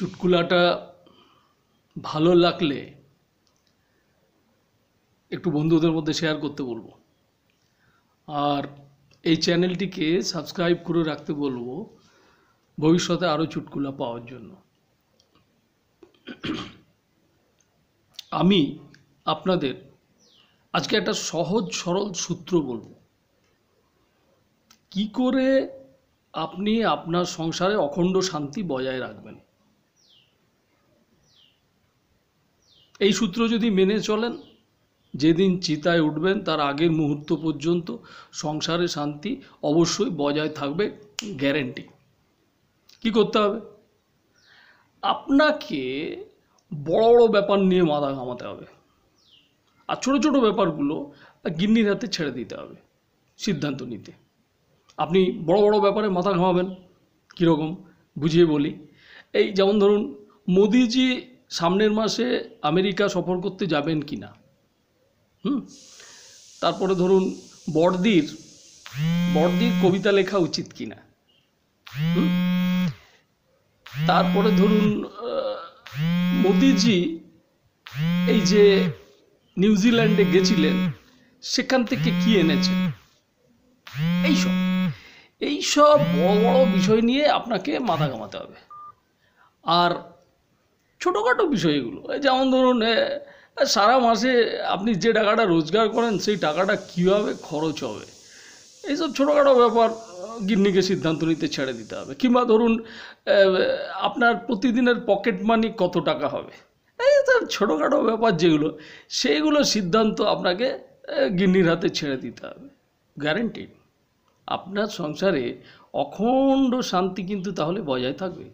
চুটকুলাটা ভালো লাগলে একটু বন্ধুদের মধ্যে শেয়ার করতে বলবো আর এই চ্যানেলটিকে সাবস্ক্রাইব করে রাখতে বলবো ভবিষ্যতে আরও চুটকুলা পাওয়ার জন্য আমি আপনাদের আজকে একটা সহজ সরল সূত্র বলবো কি করে আপনি আপনার সংসারে অখণ্ড শান্তি বজায় রাখবেন এই সূত্র যদি মেনে চলেন যেদিন চিতায় উঠবেন তার আগের মুহূর্ত পর্যন্ত সংসারে শান্তি অবশ্যই বজায় থাকবে গ্যারেন্টি কি করতে হবে আপনাকে বড় বড় ব্যাপার নিয়ে মাথা ঘামাতে হবে আর ছোটো ছোটো ব্যাপারগুলো গিন্নির হাতে ছেড়ে দিতে হবে সিদ্ধান্ত নিতে আপনি বড় বড় ব্যাপারে মাথা ঘামাবেন কীরকম বুঝিয়ে বলি এই যেমন ধরুন মোদিজি সামনের মাসে আমেরিকা সফর করতে যাবেন কি না হুম তারপরে ধরুন বড়দির বড়দির কবিতা লেখা উচিত কি না তারপরে ধরুন মোদিজি এই যে নিউজিল্যান্ডে গেছিলেন সেখান থেকে কি এনেছে এইসব এইসব বড় বড় বিষয় নিয়ে আপনাকে মাথা ঘামাতে হবে আর ছোটোখাটো বিষয়গুলো যেমন ধরুন সারা মাসে আপনি যে টাকাটা রোজগার করেন সেই টাকাটা কীভাবে খরচ হবে এইসব ছোটোখাটো ব্যাপার গিন্নিকে সিদ্ধান্ত নিতে ছেড়ে দিতে হবে কিংবা ধরুন আপনার প্রতিদিনের পকেট মানি কত টাকা হবে এই সব ছোটোখাটো ব্যাপার যেগুলো সেইগুলো সিদ্ধান্ত আপনাকে গিন্নির হাতে ছেড়ে দিতে হবে গ্যারেন্টি আপনার সংসারে অখণ্ড শান্তি কিন্তু তাহলে বজায় থাকবে